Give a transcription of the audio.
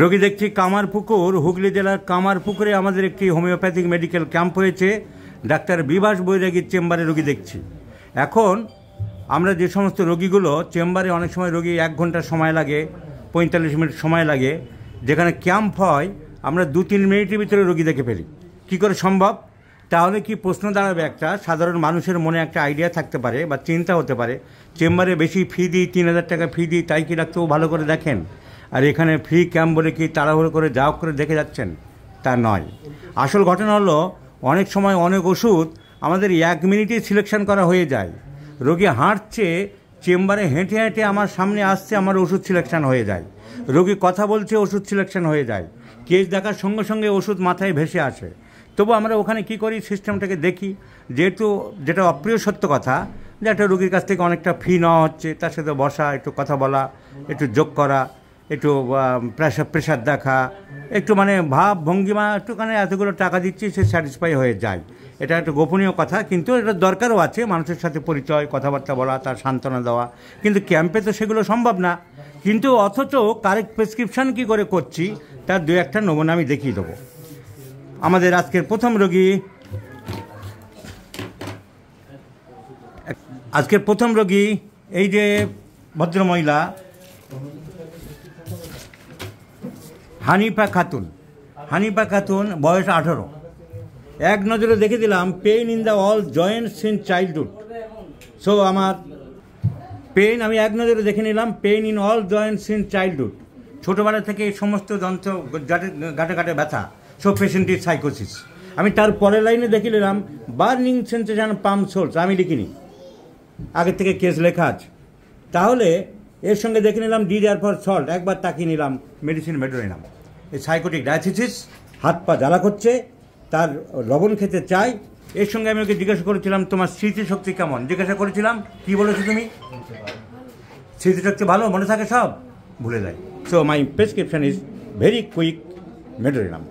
রোগী দেখছি কামারপুকুর হুগলি জেলার কামারপুকুরে আমাদের একটি হোমিওপ্যাথিক মেডিকেল ক্যাম্প হয়েছে ডাক্তার বিভাস বৈরাগীর চেম্বারে রোগী দেখছি এখন আমরা যে সমস্ত রোগীগুলো চেম্বারে অনেক সময় রোগী এক ঘন্টা সময় লাগে পঁয়তাল্লিশ মিনিট সময় লাগে যেখানে ক্যাম্প হয় আমরা দু তিন মিনিটের ভিতরে রোগী দেখে ফেলি কি করে সম্ভব তাহলে কি প্রশ্ন দাঁড়াবে একটা সাধারণ মানুষের মনে একটা আইডিয়া থাকতে পারে বা চিন্তা হতে পারে চেম্বারে বেশি ফি দিই তিন হাজার টাকা ফি দিই তাই কি ডাক্তারবাবু ভালো করে দেখেন আর এখানে ফ্রি ক্যাম্প বলে কি তাড়াহুড়ো করে যা করে দেখে যাচ্ছেন তা নয় আসল ঘটনা হলো অনেক সময় অনেক ওষুধ আমাদের এক মিনিটে সিলেকশন করা হয়ে যায় রোগী হাঁটছে চেম্বারে হেঁটে হেঁটে আমার সামনে আসছে আমার ওষুধ সিলেকশন হয়ে যায় রোগী কথা বলছে ওষুধ সিলেকশন হয়ে যায় কেস দেখার সঙ্গে সঙ্গে ওষুধ মাথায় ভেসে আসে তবু আমরা ওখানে কি করি সিস্টেমটাকে দেখি যেহেতু যেটা অপ্রিয় সত্য কথা যে একটা রোগীর কাছ থেকে অনেকটা ফি নেওয়া হচ্ছে তার সাথে বসা একটু কথা বলা একটু যোগ করা একটু প্রেশার প্রেশার দেখা একটু মানে ভাব ভঙ্গিমা একটুখানে এতগুলো টাকা দিচ্ছি সে স্যাটিসফাই হয়ে যায় এটা একটা গোপনীয় কথা কিন্তু এটা দরকারও আছে মানুষের সাথে পরিচয় কথাবার্তা বলা তার সান্ত্বনা দেওয়া কিন্তু ক্যাম্পে তো সেগুলো সম্ভব না কিন্তু অথচ কারেক্ট প্রেসক্রিপশান কী করে করছি তার দু একটা নমুনা আমি দেখিয়ে দেবো আমাদের আজকের প্রথম রোগী আজকের প্রথম রোগী এই যে ভদ্রমহিলা হানিফা খাতুন হানিফা খাতুন বয়স আঠারো এক নজরে দেখে দিলাম pain in the all joints in childhood so আমার পেইন আমি এক নজরে দেখে নিলাম pain in all joints in childhood ছোটোবেলা থেকে এই সমস্ত যন্ত্র গাটে ঘাটে ব্যথা সব পেশেন্ট ইজ সাইকোসিস আমি তার পরের লাইনে দেখে নিলাম বার্নিং সেন্সেশন পাম্প সোলস আমি লিখিনি আগের থেকে কেস লেখা আছে তাহলে এর সঙ্গে দেখে নিলাম দেওয়ার ফর সল্ট একবার তাকিয়ে নিলাম মেডিসিন মেডো নিলাম এই সাইকোটিক ডায়াসিস হাত পা জ্বালা করছে তার লবণ খেতে চাই এর সঙ্গে আমি ওকে জিজ্ঞাসা করেছিলাম তোমার স্মৃতিশক্তি কেমন জিজ্ঞাসা করেছিলাম কি বলেছো তুমি স্মৃতিশক্তি ভালো মনে থাকে সব ভুলে যায় so my prescription is very quick মেডো নিলাম